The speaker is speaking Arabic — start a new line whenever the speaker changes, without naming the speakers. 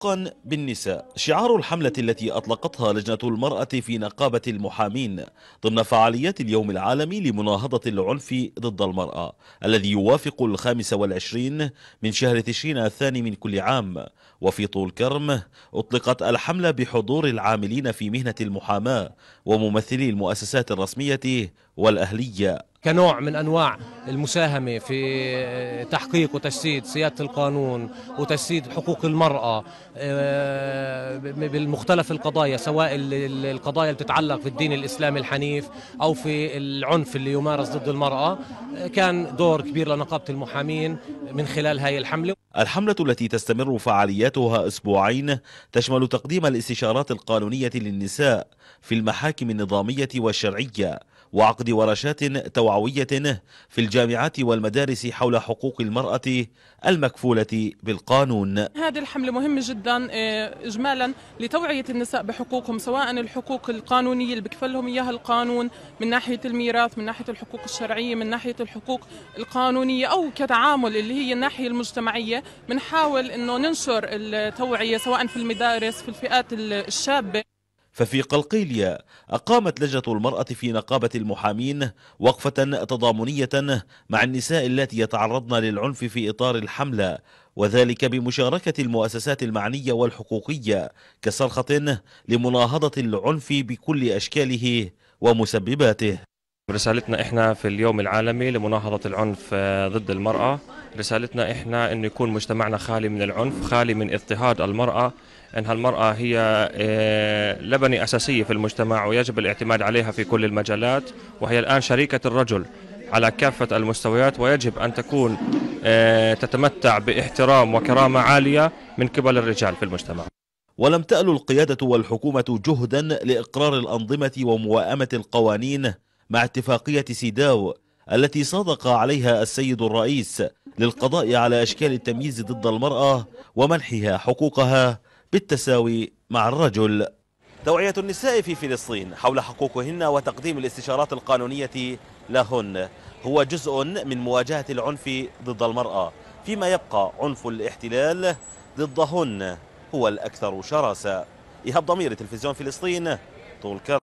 حقا بالنساء شعار الحملة التي أطلقتها لجنة المرأة في نقابة المحامين ضمن فعاليات اليوم العالمي لمناهضة العنف ضد المرأة الذي يوافق الخامس والعشرين من شهر تشرين الثاني من كل عام وفي طول كرم أطلقت الحملة بحضور العاملين في مهنة المحاماة وممثلي المؤسسات الرسمية والأهلية
كنوع من انواع المساهمه في تحقيق وتجسيد سياده القانون وتجسيد حقوق المراه آه، بالمختلف القضايا سواء القضايا اللي بتتعلق في الدين الاسلامي الحنيف او في العنف اللي يمارس ضد المراه آه، كان دور كبير لنقابه المحامين من خلال هذه الحمله
الحملة التي تستمر فعالياتها أسبوعين تشمل تقديم الاستشارات القانونية للنساء في المحاكم النظامية والشرعية وعقد ورشات توعوية في الجامعات والمدارس حول حقوق المرأة المكفولة بالقانون
هذه الحملة مهمة جدا آه، إجمالا لتوعية النساء بحقوقهم سواء الحقوق القانونية اللي بكفلهم إياها القانون من ناحية الميراث من ناحية الحقوق الشرعية من ناحية الحقوق القانونية أو كتعامل اللي هي الناحية المجتمعية بنحاول أنه ننشر التوعية سواء في المدارس في الفئات الشابة
ففي قلقيليا أقامت لجنة المرأة في نقابة المحامين وقفة تضامنية مع النساء التي يتعرضن للعنف في إطار الحملة وذلك بمشاركة المؤسسات المعنية والحقوقية كصرخة لمناهضة العنف بكل أشكاله ومسبباته رسالتنا احنا في اليوم العالمي لمناهضه العنف
ضد المراه، رسالتنا احنا انه يكون مجتمعنا خالي من العنف، خالي من اضطهاد المراه، انها المراه هي آه، لبنه اساسيه في المجتمع ويجب الاعتماد عليها في كل المجالات، وهي الان شريكه الرجل على كافه المستويات ويجب ان تكون آه، تتمتع باحترام وكرامه عاليه من قبل الرجال في
المجتمع. ولم تأل القيادة والحكومة جهدا لإقرار الأنظمة وموائمة القوانين مع اتفاقية سيداو التي صادق عليها السيد الرئيس للقضاء على أشكال التمييز ضد المرأة ومنحها حقوقها بالتساوي مع الرجل توعية النساء في فلسطين حول حقوقهن وتقديم الاستشارات القانونية لهن هو جزء من مواجهة العنف ضد المرأة فيما يبقى عنف الاحتلال ضدهن هو الأكثر شراسة إيهاب ضمير تلفزيون فلسطين طول كرم